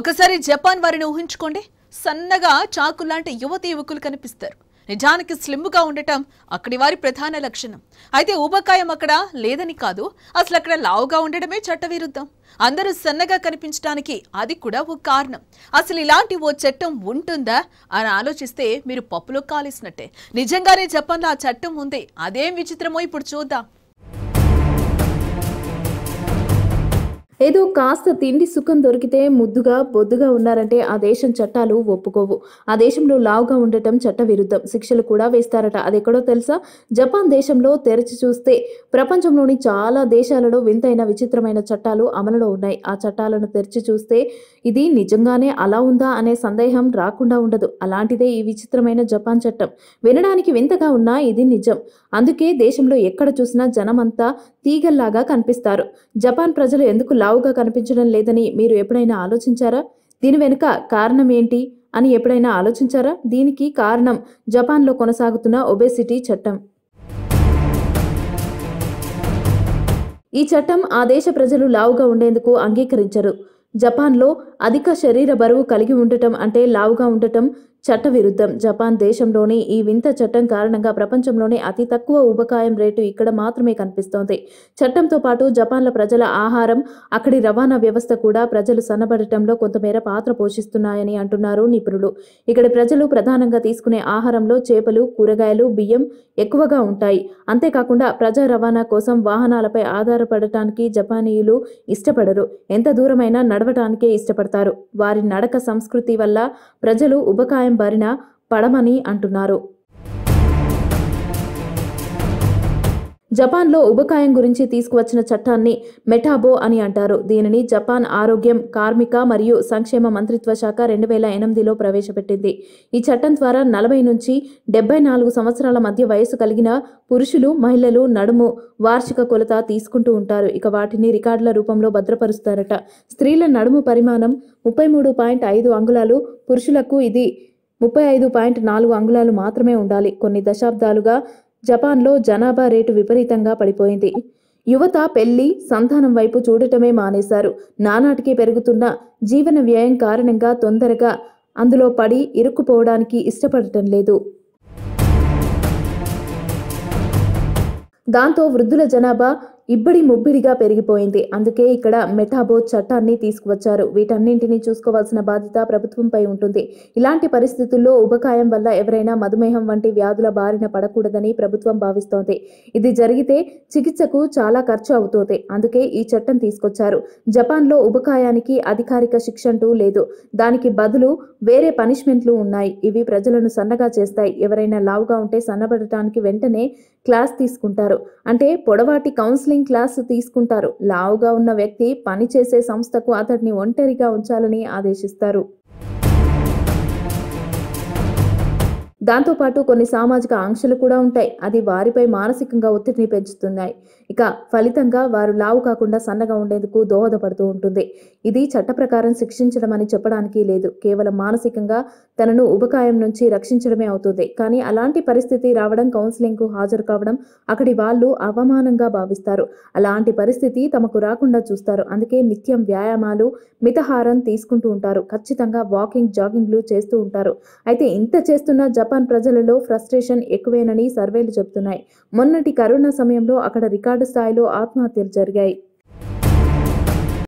ఒకసారి జపాన్ వారిని ఊహించుకోండి సన్నగా చాకు లాంటి యువతి యువకులు కనిపిస్తారు నిజానికి స్లిమ్గా ఉండటం అక్కడి వారి ప్రధాన లక్షణం అయితే ఊబకాయం అక్కడ లేదని కాదు అసలు అక్కడ లావుగా ఉండడమే చట్టవిరుద్ధం అందరూ సన్నగా కనిపించడానికి అది కూడా ఓ కారణం అసలు ఇలాంటి ఓ చట్టం ఉంటుందా అని ఆలోచిస్తే మీరు పప్పులో కాలేసినట్టే నిజంగానే జపాన్లో ఆ చట్టం ఉంది అదేం విచిత్రమో ఇప్పుడు చూద్దాం ఏదో కాస్త తిండి సుఖం దొరికితే ముద్దుగా బొద్దుగా ఉన్నారంటే ఆ దేశం చట్టాలు ఒప్పుకోవు ఆ దేశంలో లావుగా ఉండటం చట్ట విరుద్ధం శిక్షలు కూడా వేస్తారట అది ఎక్కడో తెలుసా జపాన్ దేశంలో తెరచి చూస్తే ప్రపంచంలోని చాలా దేశాలలో వింతైన విచిత్రమైన చట్టాలు అమలులో ఉన్నాయి ఆ చట్టాలను తెరిచి చూస్తే ఇది నిజంగానే అలా ఉందా అనే సందేహం రాకుండా ఉండదు అలాంటిదే ఈ విచిత్రమైన జపాన్ చట్టం వినడానికి వింతగా ఉన్నా ఇది నిజం అందుకే దేశంలో ఎక్కడ చూసినా జనమంతా తీగల్లాగా కనిపిస్తారు జపాన్ ప్రజలు ఎందుకు లావు లావుగా కనిపించడం లేదని మీరు ఎప్పుడైనా ఆలోచించారా దీని వెనుక కారణం ఏంటి అని ఎప్పుడైనా ఆలోచించారా దీనికి కారణం జపాన్లో కొనసాగుతున్న ఒబేసిటీ చట్టం ఈ చట్టం ఆ దేశ ప్రజలు లావుగా ఉండేందుకు అంగీకరించరు జపాన్లో అధిక శరీర బరువు కలిగి ఉండటం అంటే లావుగా ఉండటం చట్టవిరుద్ధం జపాన్ దేశంలోని ఈ వింత చట్టం కారణంగా ప్రపంచంలోనే అతి తక్కువ ఊబకాయం రేటు ఇక్కడ మాత్రమే కనిపిస్తోంది చట్టంతో పాటు జపాన్ల ప్రజల ఆహారం అక్కడి రవాణా వ్యవస్థ కూడా ప్రజలు సన్నబడటంలో కొంతమేర పాత్ర పోషిస్తున్నాయని అంటున్నారు నిపుణులు ఇక్కడ ప్రజలు ప్రధానంగా తీసుకునే ఆహారంలో చేపలు కూరగాయలు బియ్యం ఎక్కువగా ఉంటాయి అంతేకాకుండా ప్రజా రవాణా కోసం వాహనాలపై ఆధారపడటానికి జపానీయులు ఇష్టపడరు ఎంత దూరమైనా నడవటానికే ఇష్టపడతారు వారి నడక సంస్కృతి వల్ల ప్రజలు ఉబకాయం అన్యాయం బారిన పడమని అంటున్నారు జపాన్లో ఉబకాయం గురించి తీసుకువచ్చిన చట్టాన్ని మెటాబో అని అంటారు దీనిని జపాన్ ఆరోగ్యం కార్మిక మరియు సంక్షేమ మంత్రిత్వ శాఖ రెండు వేల ఎనిమిదిలో ప్రవేశపెట్టింది ఈ చట్టం ద్వారా నలభై నుంచి డెబ్బై నాలుగు సంవత్సరాల మధ్య వయసు కలిగిన పురుషులు మహిళలు నడుము వార్షిక కొలత తీసుకుంటూ ఉంటారు ఇక వాటిని రికార్డుల రూపంలో భద్రపరుస్తారట స్త్రీల నడుము పరిమాణం ముప్పై మూడు పాయింట్ ఐదు అంగుళాలు పురుషులకు ఇది ముప్పై ఐదు పాయింట్ నాలుగు అంగుళాలు మాత్రమే ఉండాలి కొన్ని దశాబ్దాలుగా జపాన్లో జనాభా రేటు విపరీతంగా పడిపోయింది యువత పెళ్లి సంతానం వైపు చూడటమే మానేశారు నానాటికి పెరుగుతున్న జీవన వ్యయం కారణంగా తొందరగా అందులో పడి ఇరుక్కుపోవడానికి ఇష్టపడటం లేదు దాంతో వృద్ధుల జనాభా ఇబ్బడి ముబ్బిడిగా పెరిగిపోయింది అందుకే ఇక్కడ మెటాబో చట్టాన్ని తీసుకువచ్చారు వీటన్నింటినీ చూసుకోవాల్సిన బాధ్యత ప్రభుత్వంపై ఉంటుంది ఇలాంటి పరిస్థితుల్లో ఉపకాయం వల్ల ఎవరైనా మధుమేహం వంటి వ్యాధుల బారిన పడకూడదని ప్రభుత్వం భావిస్తోంది ఇది జరిగితే చికిత్సకు చాలా ఖర్చు అవుతుంది అందుకే ఈ చట్టం తీసుకొచ్చారు జపాన్లో ఉపకాయానికి అధికారిక శిక్ష అంటూ లేదు దానికి బదులు వేరే పనిష్మెంట్లు ఉన్నాయి ఇవి ప్రజలను సన్నగా చేస్తాయి ఎవరైనా లావుగా ఉంటే సన్నబడటానికి వెంటనే క్లాస్ తీసుకుంటారు అంటే పొడవాటి కౌన్సిలింగ్ కుకింగ్ క్లాస్ తీసుకుంటారు లావుగా ఉన్న వ్యక్తి పనిచేసే సంస్థకు అతడిని ఒంటరిగా ఉంచాలని ఆదేశిస్తారు దాంతోపాటు కొన్ని సామాజిక ఆంక్షలు కూడా ఉంటాయి అది వారిపై మానసికంగా ఒత్తిడిని పెంచుతున్నాయి ఇక ఫలితంగా వారు లావు కాకుండా సన్నగా ఉండేందుకు దోహదపడుతూ ఉంటుంది ఇది చట్ట ప్రకారం శిక్షించడం అని చెప్పడానికి లేదు కేవలం మానసికంగా తనను ఉపకాయం నుంచి రక్షించడమే అవుతుంది కానీ అలాంటి పరిస్థితి రావడం కౌన్సిలింగ్కు హాజరు కావడం అక్కడి వాళ్ళు అవమానంగా భావిస్తారు అలాంటి పరిస్థితి తమకు రాకుండా చూస్తారు అందుకే నిత్యం వ్యాయామాలు మితహారం తీసుకుంటూ ఉంటారు ఖచ్చితంగా వాకింగ్ జాగింగ్లు చేస్తూ ఉంటారు అయితే ఇంత చేస్తున్న జపాన్ రాజస్థాన్ ప్రజలలో ఫ్రస్ట్రేషన్ ఎక్కువేనని సర్వేలు చెబుతున్నాయి మొన్నటి కరోనా సమయంలో అక్కడ రికార్డు స్థాయిలో ఆత్మహత్యలు జరిగాయి